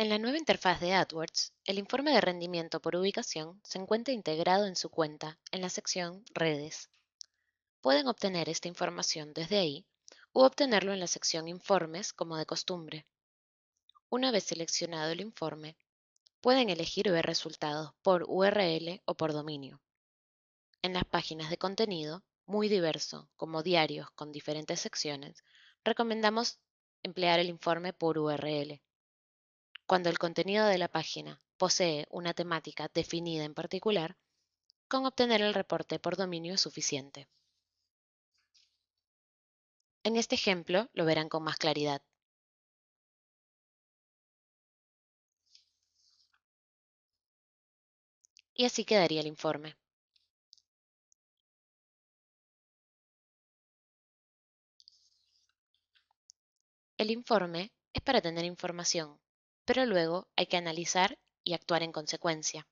En la nueva interfaz de AdWords, el informe de rendimiento por ubicación se encuentra integrado en su cuenta en la sección Redes. Pueden obtener esta información desde ahí u obtenerlo en la sección Informes como de costumbre. Una vez seleccionado el informe, pueden elegir ver resultados por URL o por dominio. En las páginas de contenido, muy diverso, como diarios con diferentes secciones, recomendamos emplear el informe por URL cuando el contenido de la página posee una temática definida en particular, con obtener el reporte por dominio es suficiente. En este ejemplo lo verán con más claridad. Y así quedaría el informe. El informe es para tener información pero luego hay que analizar y actuar en consecuencia.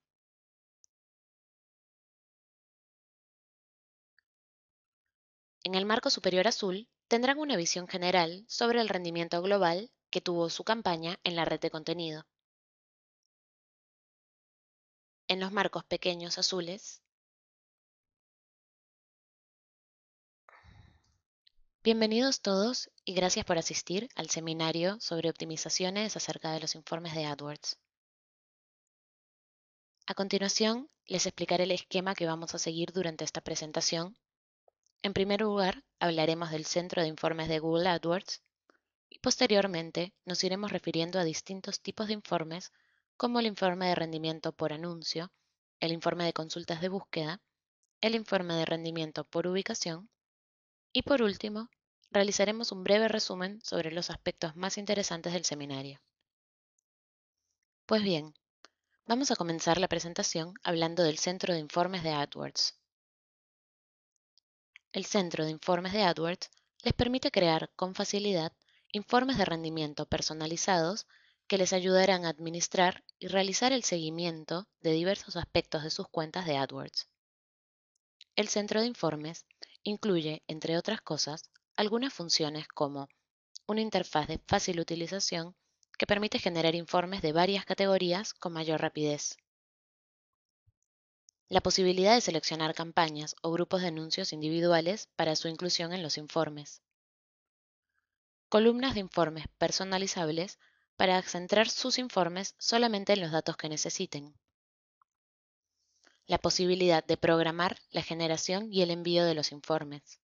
En el marco superior azul tendrán una visión general sobre el rendimiento global que tuvo su campaña en la red de contenido. En los marcos pequeños azules Bienvenidos todos y gracias por asistir al seminario sobre optimizaciones acerca de los informes de AdWords. A continuación, les explicaré el esquema que vamos a seguir durante esta presentación. En primer lugar, hablaremos del Centro de Informes de Google AdWords y posteriormente nos iremos refiriendo a distintos tipos de informes como el informe de rendimiento por anuncio, el informe de consultas de búsqueda, el informe de rendimiento por ubicación y por último, realizaremos un breve resumen sobre los aspectos más interesantes del seminario. Pues bien, vamos a comenzar la presentación hablando del Centro de Informes de AdWords. El Centro de Informes de AdWords les permite crear con facilidad informes de rendimiento personalizados que les ayudarán a administrar y realizar el seguimiento de diversos aspectos de sus cuentas de AdWords. El centro de informes Incluye, entre otras cosas, algunas funciones como una interfaz de fácil utilización que permite generar informes de varias categorías con mayor rapidez. La posibilidad de seleccionar campañas o grupos de anuncios individuales para su inclusión en los informes. Columnas de informes personalizables para centrar sus informes solamente en los datos que necesiten la posibilidad de programar la generación y el envío de los informes.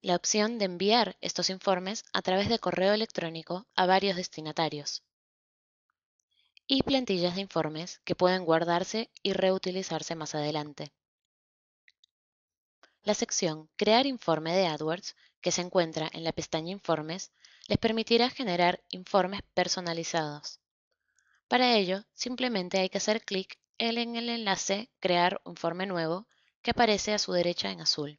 La opción de enviar estos informes a través de correo electrónico a varios destinatarios. Y plantillas de informes que pueden guardarse y reutilizarse más adelante. La sección Crear informe de AdWords, que se encuentra en la pestaña Informes, les permitirá generar informes personalizados. Para ello, simplemente hay que hacer clic en el enlace Crear informe nuevo que aparece a su derecha en azul.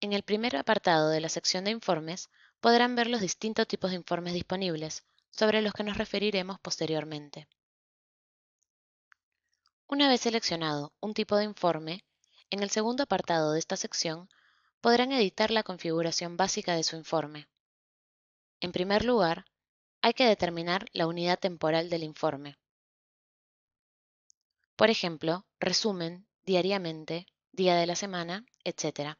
En el primer apartado de la sección de informes podrán ver los distintos tipos de informes disponibles, sobre los que nos referiremos posteriormente. Una vez seleccionado un tipo de informe, en el segundo apartado de esta sección podrán editar la configuración básica de su informe. En primer lugar, hay que determinar la unidad temporal del informe. Por ejemplo, resumen, diariamente, día de la semana, etc.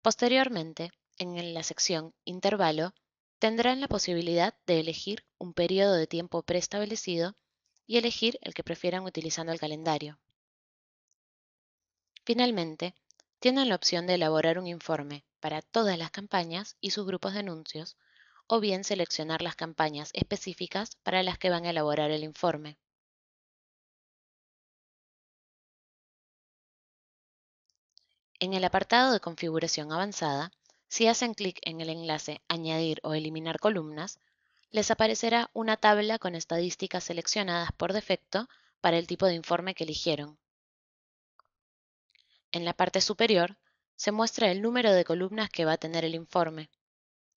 Posteriormente, en la sección Intervalo, tendrán la posibilidad de elegir un periodo de tiempo preestablecido y elegir el que prefieran utilizando el calendario. Finalmente, tienen la opción de elaborar un informe, para todas las campañas y sus grupos de anuncios, o bien seleccionar las campañas específicas para las que van a elaborar el informe. En el apartado de configuración avanzada, si hacen clic en el enlace Añadir o eliminar columnas, les aparecerá una tabla con estadísticas seleccionadas por defecto para el tipo de informe que eligieron. En la parte superior se muestra el número de columnas que va a tener el informe,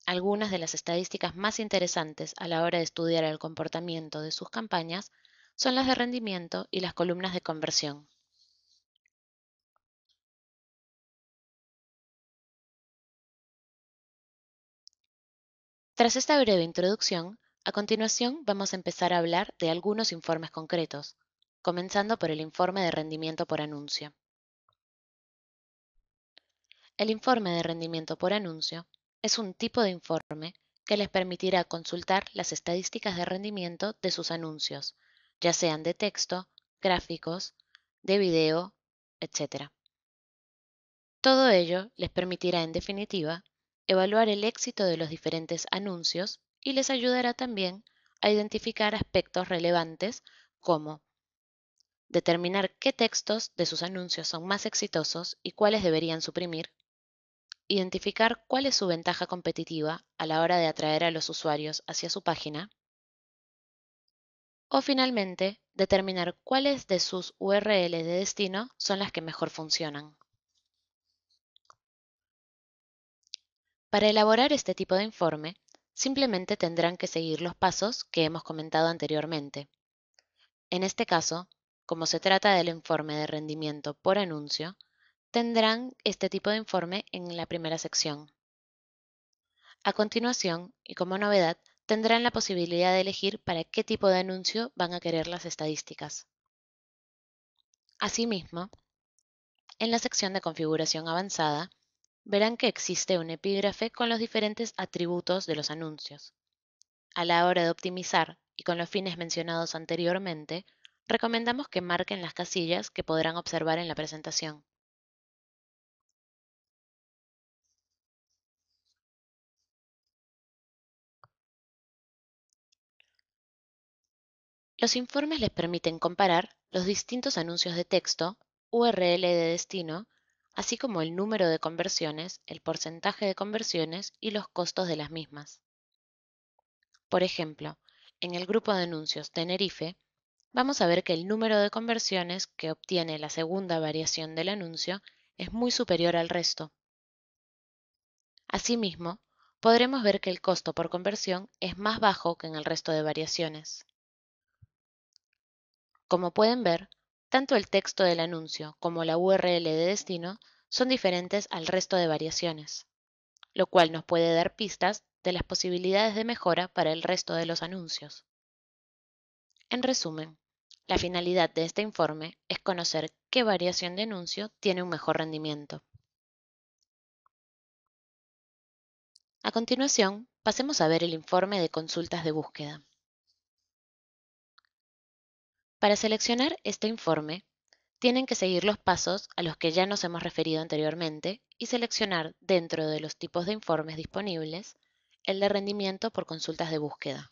algunas de las estadísticas más interesantes a la hora de estudiar el comportamiento de sus campañas son las de rendimiento y las columnas de conversión. Tras esta breve introducción, a continuación vamos a empezar a hablar de algunos informes concretos, comenzando por el informe de rendimiento por anuncio. El informe de rendimiento por anuncio es un tipo de informe que les permitirá consultar las estadísticas de rendimiento de sus anuncios, ya sean de texto, gráficos, de video, etc. Todo ello les permitirá, en definitiva, evaluar el éxito de los diferentes anuncios y les ayudará también a identificar aspectos relevantes como determinar qué textos de sus anuncios son más exitosos y cuáles deberían suprimir, identificar cuál es su ventaja competitiva a la hora de atraer a los usuarios hacia su página. O finalmente, determinar cuáles de sus URL de destino son las que mejor funcionan. Para elaborar este tipo de informe, simplemente tendrán que seguir los pasos que hemos comentado anteriormente. En este caso, como se trata del informe de rendimiento por anuncio, tendrán este tipo de informe en la primera sección. A continuación, y como novedad, tendrán la posibilidad de elegir para qué tipo de anuncio van a querer las estadísticas. Asimismo, en la sección de configuración avanzada, verán que existe un epígrafe con los diferentes atributos de los anuncios. A la hora de optimizar y con los fines mencionados anteriormente, recomendamos que marquen las casillas que podrán observar en la presentación. Los informes les permiten comparar los distintos anuncios de texto, URL de destino, así como el número de conversiones, el porcentaje de conversiones y los costos de las mismas. Por ejemplo, en el grupo de anuncios Tenerife, vamos a ver que el número de conversiones que obtiene la segunda variación del anuncio es muy superior al resto. Asimismo, podremos ver que el costo por conversión es más bajo que en el resto de variaciones. Como pueden ver, tanto el texto del anuncio como la URL de destino son diferentes al resto de variaciones, lo cual nos puede dar pistas de las posibilidades de mejora para el resto de los anuncios. En resumen, la finalidad de este informe es conocer qué variación de anuncio tiene un mejor rendimiento. A continuación, pasemos a ver el informe de consultas de búsqueda. Para seleccionar este informe, tienen que seguir los pasos a los que ya nos hemos referido anteriormente y seleccionar dentro de los tipos de informes disponibles el de rendimiento por consultas de búsqueda.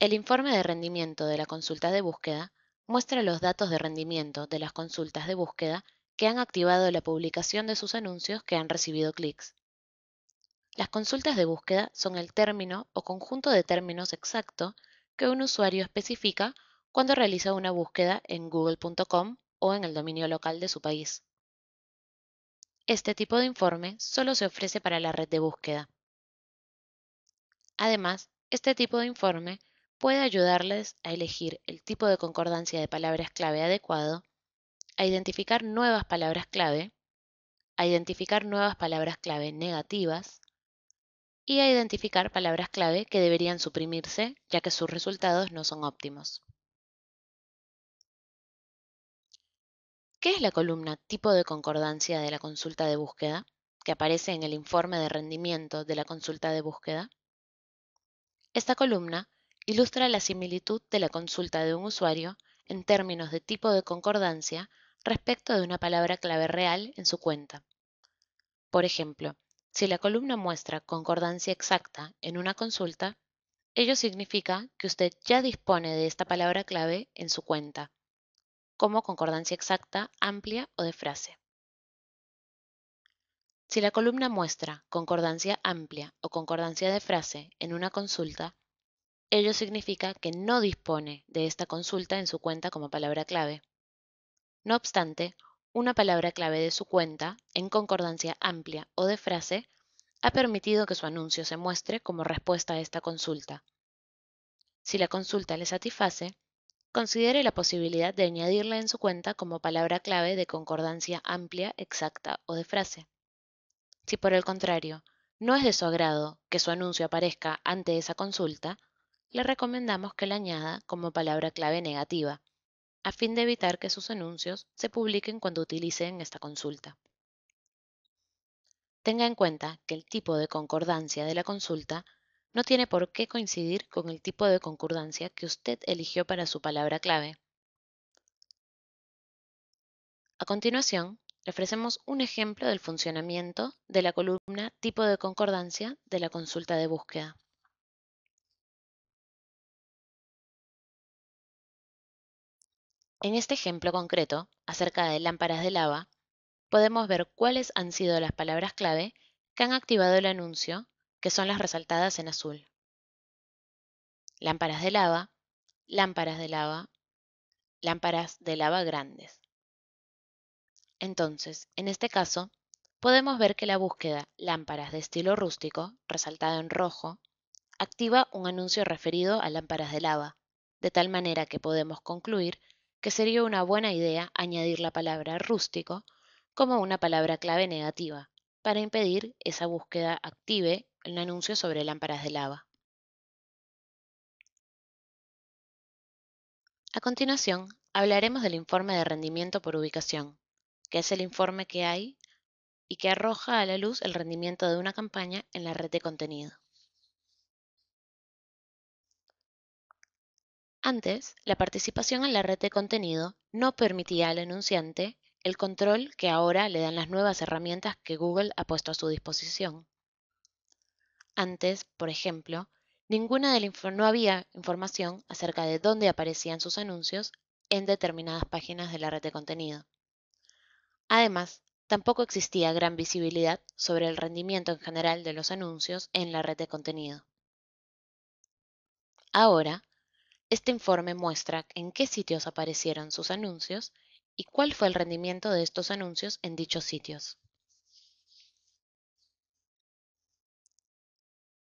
El informe de rendimiento de la consulta de búsqueda muestra los datos de rendimiento de las consultas de búsqueda que han activado la publicación de sus anuncios que han recibido clics. Las consultas de búsqueda son el término o conjunto de términos exacto que un usuario especifica cuando realiza una búsqueda en google.com o en el dominio local de su país. Este tipo de informe solo se ofrece para la red de búsqueda. Además, este tipo de informe puede ayudarles a elegir el tipo de concordancia de palabras clave adecuado, a identificar nuevas palabras clave, a identificar nuevas palabras clave negativas, y a identificar palabras clave que deberían suprimirse ya que sus resultados no son óptimos. ¿Qué es la columna tipo de concordancia de la consulta de búsqueda que aparece en el informe de rendimiento de la consulta de búsqueda? Esta columna ilustra la similitud de la consulta de un usuario en términos de tipo de concordancia respecto de una palabra clave real en su cuenta. Por ejemplo, si la columna muestra concordancia exacta en una consulta, ello significa que usted ya dispone de esta palabra clave en su cuenta, como concordancia exacta, amplia o de frase. Si la columna muestra concordancia amplia o concordancia de frase en una consulta, ello significa que no dispone de esta consulta en su cuenta como palabra clave. No obstante, una palabra clave de su cuenta, en concordancia amplia o de frase, ha permitido que su anuncio se muestre como respuesta a esta consulta. Si la consulta le satisface, considere la posibilidad de añadirla en su cuenta como palabra clave de concordancia amplia, exacta o de frase. Si por el contrario, no es de su agrado que su anuncio aparezca ante esa consulta, le recomendamos que la añada como palabra clave negativa, a fin de evitar que sus anuncios se publiquen cuando utilicen esta consulta. Tenga en cuenta que el tipo de concordancia de la consulta no tiene por qué coincidir con el tipo de concordancia que usted eligió para su palabra clave. A continuación, le ofrecemos un ejemplo del funcionamiento de la columna Tipo de concordancia de la consulta de búsqueda. En este ejemplo concreto, acerca de lámparas de lava, podemos ver cuáles han sido las palabras clave que han activado el anuncio, que son las resaltadas en azul. Lámparas de lava, lámparas de lava, lámparas de lava grandes. Entonces, en este caso, podemos ver que la búsqueda lámparas de estilo rústico, resaltada en rojo, activa un anuncio referido a lámparas de lava, de tal manera que podemos concluir que sería una buena idea añadir la palabra rústico como una palabra clave negativa para impedir esa búsqueda active en anuncio sobre lámparas de lava. A continuación, hablaremos del informe de rendimiento por ubicación, que es el informe que hay y que arroja a la luz el rendimiento de una campaña en la red de contenido. Antes, la participación en la red de contenido no permitía al enunciante el control que ahora le dan las nuevas herramientas que Google ha puesto a su disposición. Antes, por ejemplo, ninguna no había información acerca de dónde aparecían sus anuncios en determinadas páginas de la red de contenido. Además, tampoco existía gran visibilidad sobre el rendimiento en general de los anuncios en la red de contenido. Ahora, este informe muestra en qué sitios aparecieron sus anuncios y cuál fue el rendimiento de estos anuncios en dichos sitios.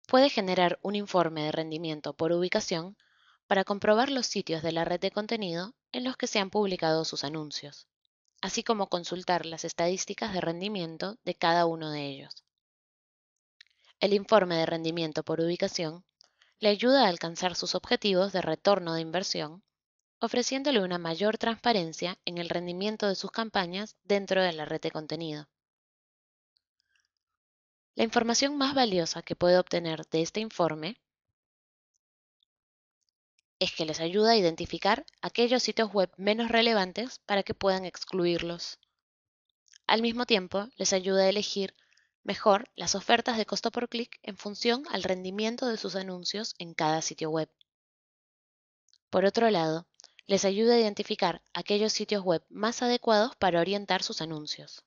Puede generar un informe de rendimiento por ubicación para comprobar los sitios de la red de contenido en los que se han publicado sus anuncios, así como consultar las estadísticas de rendimiento de cada uno de ellos. El informe de rendimiento por ubicación le ayuda a alcanzar sus objetivos de retorno de inversión, ofreciéndole una mayor transparencia en el rendimiento de sus campañas dentro de la red de contenido. La información más valiosa que puede obtener de este informe es que les ayuda a identificar aquellos sitios web menos relevantes para que puedan excluirlos. Al mismo tiempo, les ayuda a elegir mejor las ofertas de costo por clic en función al rendimiento de sus anuncios en cada sitio web. Por otro lado, les ayuda a identificar aquellos sitios web más adecuados para orientar sus anuncios.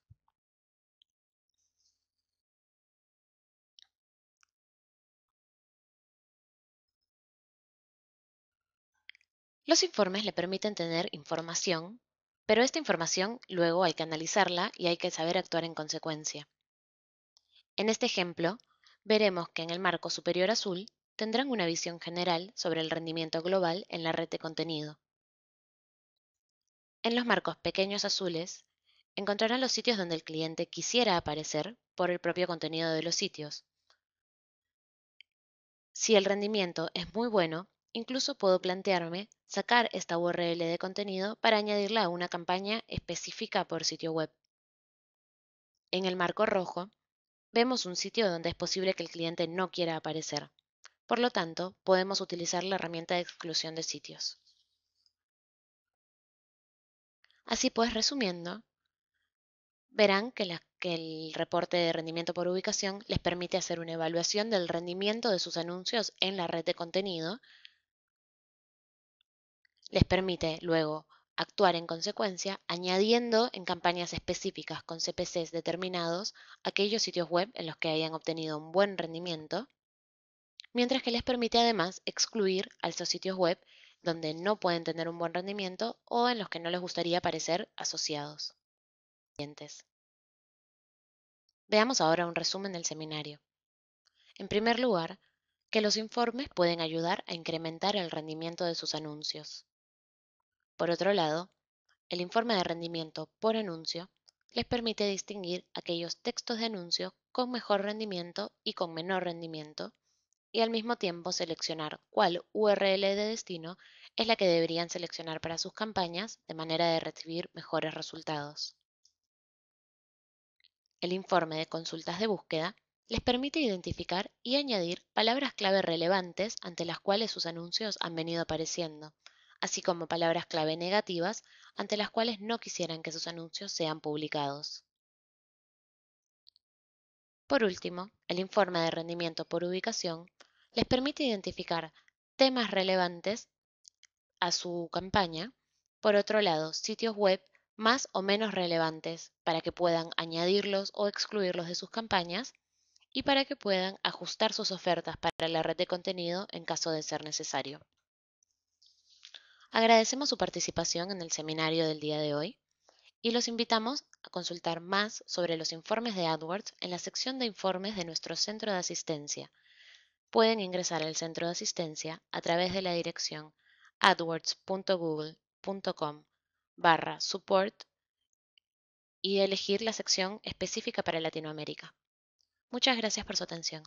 Los informes le permiten tener información, pero esta información luego hay que analizarla y hay que saber actuar en consecuencia. En este ejemplo, veremos que en el marco superior azul tendrán una visión general sobre el rendimiento global en la red de contenido. En los marcos pequeños azules, encontrarán los sitios donde el cliente quisiera aparecer por el propio contenido de los sitios. Si el rendimiento es muy bueno, incluso puedo plantearme sacar esta URL de contenido para añadirla a una campaña específica por sitio web. En el marco rojo, vemos un sitio donde es posible que el cliente no quiera aparecer. Por lo tanto, podemos utilizar la herramienta de exclusión de sitios. Así pues, resumiendo, verán que, el reporte de rendimiento por ubicación les permite hacer una evaluación del rendimiento de sus anuncios en la red de contenido. Les permite luego actuar en consecuencia añadiendo en campañas específicas con CPCs determinados aquellos sitios web en los que hayan obtenido un buen rendimiento, mientras que les permite además excluir a esos sitios web donde no pueden tener un buen rendimiento o en los que no les gustaría aparecer asociados. Veamos ahora un resumen del seminario. En primer lugar, que los informes pueden ayudar a incrementar el rendimiento de sus anuncios. Por otro lado, el informe de rendimiento por anuncio les permite distinguir aquellos textos de anuncio con mejor rendimiento y con menor rendimiento y al mismo tiempo seleccionar cuál URL de destino es la que deberían seleccionar para sus campañas de manera de recibir mejores resultados. El informe de consultas de búsqueda les permite identificar y añadir palabras clave relevantes ante las cuales sus anuncios han venido apareciendo, así como palabras clave negativas ante las cuales no quisieran que sus anuncios sean publicados. Por último, el informe de rendimiento por ubicación les permite identificar temas relevantes a su campaña, por otro lado, sitios web más o menos relevantes para que puedan añadirlos o excluirlos de sus campañas y para que puedan ajustar sus ofertas para la red de contenido en caso de ser necesario. Agradecemos su participación en el seminario del día de hoy y los invitamos a consultar más sobre los informes de AdWords en la sección de informes de nuestro centro de asistencia. Pueden ingresar al centro de asistencia a través de la dirección adwords.google.com barra support y elegir la sección específica para Latinoamérica. Muchas gracias por su atención.